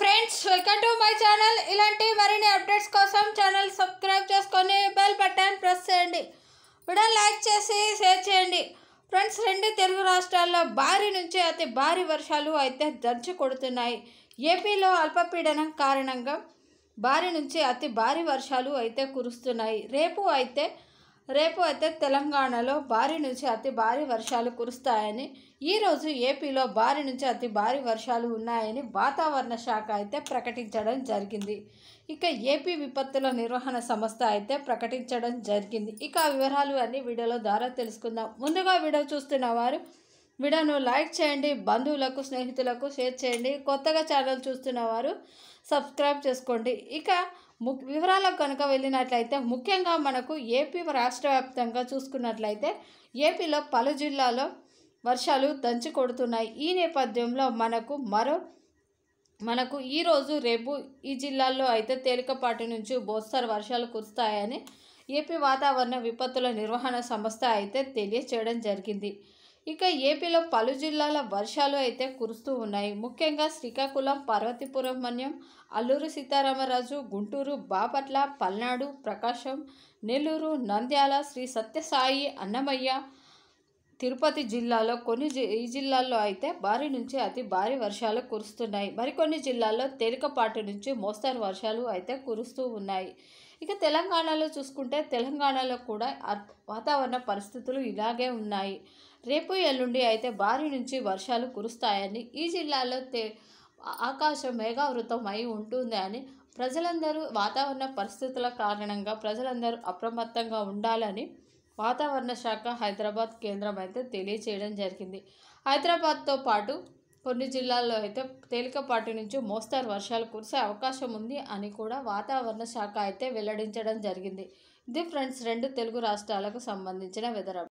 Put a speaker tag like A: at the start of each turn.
A: friends welcome to my channel ఇలాంటి మరిన్ని updates కోసం ఛానల్ సబ్స్క్రైబ్ చేసుకొని బెల్ బటన్ ప్రెస్ చేయండి వీడియో లైక్ చేసి షేర్ చేయండి ఫ్రెండ్స్ రెండు తెలుగు రాష్ట్రాల్లో భారీ నుంచి అతి భారీ వర్షాలు అయితే దంచి కొడుతున్నాయి ఏపీలో అల్పపీడనం కారణంగా భారీ నుంచి అతి భారీ వర్షాలు అయితే కురుస్తున్నాయి రేపు అయితే రేపు అయితే తెలంగాణలో భారీ నుంచి అతి భారీ వర్షాలు కురుస్తాయని ఈరోజు ఏపీలో భారీ నుంచి అతి భారీ వర్షాలు ఉన్నాయని వాతావరణ శాఖ అయితే ప్రకటించడం జరిగింది ఇక ఏపీ విపత్తుల నిర్వహణ సంస్థ అయితే ప్రకటించడం జరిగింది ఇక వివరాలు అన్ని వీడియోలో ద్వారా తెలుసుకుందాం ముందుగా వీడియో చూస్తున్న వారు వీడియోను లైక్ చేయండి బంధువులకు స్నేహితులకు షేర్ చేయండి కొత్తగా ఛానల్ చూస్తున్న వారు సబ్స్క్రైబ్ చేసుకోండి ఇక ము వివరాలకు కనుక వెళ్ళినట్లయితే ముఖ్యంగా మనకు ఏపీ రాష్ట్ర వ్యాప్తంగా చూసుకున్నట్లయితే ఏపీలో పలు జిల్లాలో వర్షాలు దంచి కొడుతున్నాయి ఈ నేపథ్యంలో మనకు మరో మనకు ఈరోజు రేపు ఈ జిల్లాల్లో అయితే తేలికపాటి నుంచి బోస్తారు వర్షాలు కురుస్తాయని ఏపీ వాతావరణ విపత్తుల నిర్వహణ సంస్థ అయితే తెలియచేయడం జరిగింది ఇక ఏపీలో పలు జిల్లాల వర్షాలు అయితే కురుస్తూ ఉన్నాయి ముఖ్యంగా శ్రీకాకుళం పార్వతీపురమణ్యం అల్లూరు సీతారామరాజు గుంటూరు బాపట్ల పల్నాడు ప్రకాశం నెల్లూరు నంద్యాల శ్రీ సత్యసాయి అన్నమయ్య తిరుపతి జిల్లాలో కొన్ని ఈ జిల్లాల్లో అయితే భారీ నుంచి అతి భారీ వర్షాలు కురుస్తున్నాయి మరికొన్ని జిల్లాల్లో తేలికపాటు నుంచి మోస్తారు వర్షాలు అయితే కురుస్తూ ఉన్నాయి ఇక తెలంగాణలో చూసుకుంటే తెలంగాణలో కూడా వాతావరణ పరిస్థితులు ఇలాగే ఉన్నాయి రేపు ఎల్లుండి అయితే భారీ నుంచి వర్షాలు కురుస్తాయని ఈ జిల్లాలో ఆకాశం మేఘావృతం అయి ఉంటుంది అని ప్రజలందరూ వాతావరణ పరిస్థితుల కారణంగా ప్రజలందరూ అప్రమత్తంగా ఉండాలని వాతావరణ శాఖ హైదరాబాద్ కేంద్రం అయితే తెలియచేయడం జరిగింది హైదరాబాద్తో పాటు కొన్ని జిల్లాల్లో అయితే తేలికపాటి నుంచి మోస్తారు వర్షాలు కురిసే అవకాశం ఉంది అని కూడా వాతావరణ శాఖ అయితే వెల్లడించడం జరిగింది ఇది ఫ్రెండ్స్ రెండు తెలుగు రాష్ట్రాలకు సంబంధించిన వెదర్